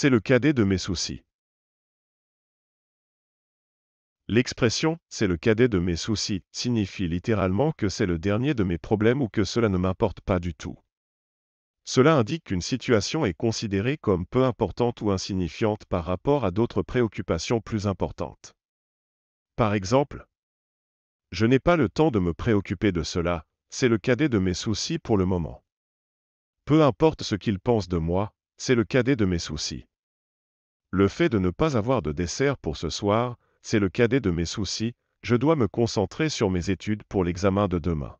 C'est le cadet de mes soucis. L'expression c'est le cadet de mes soucis signifie littéralement que c'est le dernier de mes problèmes ou que cela ne m'importe pas du tout. Cela indique qu'une situation est considérée comme peu importante ou insignifiante par rapport à d'autres préoccupations plus importantes. Par exemple, je n'ai pas le temps de me préoccuper de cela, c'est le cadet de mes soucis pour le moment. Peu importe ce qu'il pense de moi, c'est le cadet de mes soucis. Le fait de ne pas avoir de dessert pour ce soir, c'est le cadet de mes soucis, je dois me concentrer sur mes études pour l'examen de demain.